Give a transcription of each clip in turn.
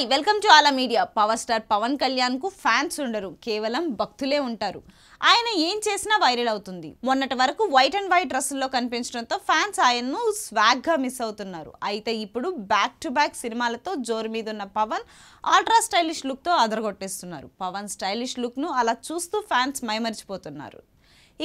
hi welcome to Aala media power star Pawan Kalyan కు fans ఉండరు కేవలం భక్తులే ఉంటారు ఆయన ఏం చేసినా వైరల్ అవుతుంది మొన్నటి వరకు వైట్ అండ్ వైట్ డ్రెస్సుల్లో కనిపించడంతో ఫ్యాన్స్ ఆయన్ను స్వాగ్గా మిస్ అవుతున్నారు అయితే ఇప్పుడు బ్యాక్ టు బ్యాక్ సినిమాలతో జోరు మీద ఉన్న పవన్ అల్ట్రా స్టైలిష్ లుక్తో అదరగొట్టేస్తున్నారు పవన్ స్టైలిష్ లుక్ను అలా చూస్తూ ఫ్యాన్స్ మైమరిచిపోతున్నారు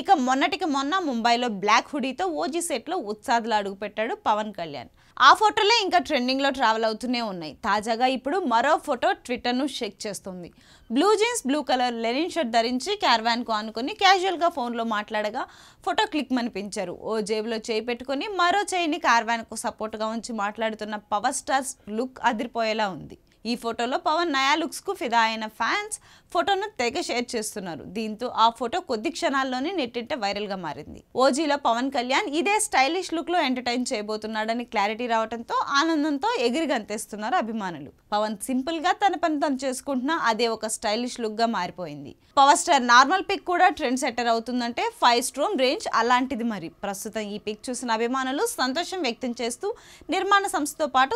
ఇక మొన్నటికి మొన్న ముంబైలో బ్లాక్ హుడీతో ఓజీ సెట్లో ఉత్సాద్లా అడుగుపెట్టాడు పవన్ కళ్యాణ్ ఆ ఫోటోలే ఇంకా ట్రెండింగ్లో ట్రావెల్ అవుతూనే ఉన్నాయి తాజాగా ఇప్పుడు మరో ఫోటో ట్విట్టర్ను షేక్ చేస్తుంది blue jeans blue colour linen shirt ధరించి క్యార్వాన్కు ఆనుకొని క్యాజువల్గా ఫోన్లో మాట్లాడగా ఫోటో క్లిక్ అనిపించారు ఓ జేబులో చేయి పెట్టుకుని మరో చేయిని క్యార్వాన్కు సపోర్ట్గా ఉంచి మాట్లాడుతున్న పవర్ స్టార్స్ లుక్ అదిరిపోయేలా ఉంది ఈ ఫోటోలో పవన్ నయా లుక్స్కు ఫిదా అయిన ఫ్యాన్స్ ఫోటోను తెగ షేర్ చేస్తున్నారు దీంతో ఆ ఫోటో కొద్ది క్షణాల్లోనే నెట్టింట వైరల్గా మారింది ఓజీలో పవన్ కళ్యాణ్ ఇదే స్టైలిష్ లుక్లో ఎంటర్టైన్ చేయబోతున్నాడని క్లారిటీ రావడంతో ఆనందంతో ఎగిరి గంతేస్తున్నారు అభిమానులు పవన్ సింపుల్గా తన పని తను చేసుకుంటున్నా అదే ఒక స్టైలిష్ లుక్గా మారిపోయింది పవర్ స్టార్ నార్మల్ పిక్ కూడా ట్రెండ్ సెట్టర్ అవుతుందంటే ఫైవ్ స్ట్రోమ్ రేంజ్ అలాంటిది మరి ప్రస్తుతం ఈ పిక్ చూసిన అభిమానులు సంతోషం వ్యక్తం చేస్తూ నిర్మాణ సంస్థతో పాటు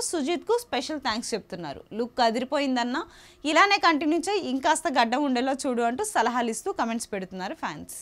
కు స్పెషల్ థ్యాంక్స్ చెప్తున్నారు లుక్ కదిరిపోయిందన్నా ఇలానే కంటిన్యూ చేయి ఇంకాస్త గడ్డ ఉండేలా చూడు అంటూ సలహాలు ఇస్తూ కమెంట్స్ పెడుతున్నారు ఫ్యాన్స్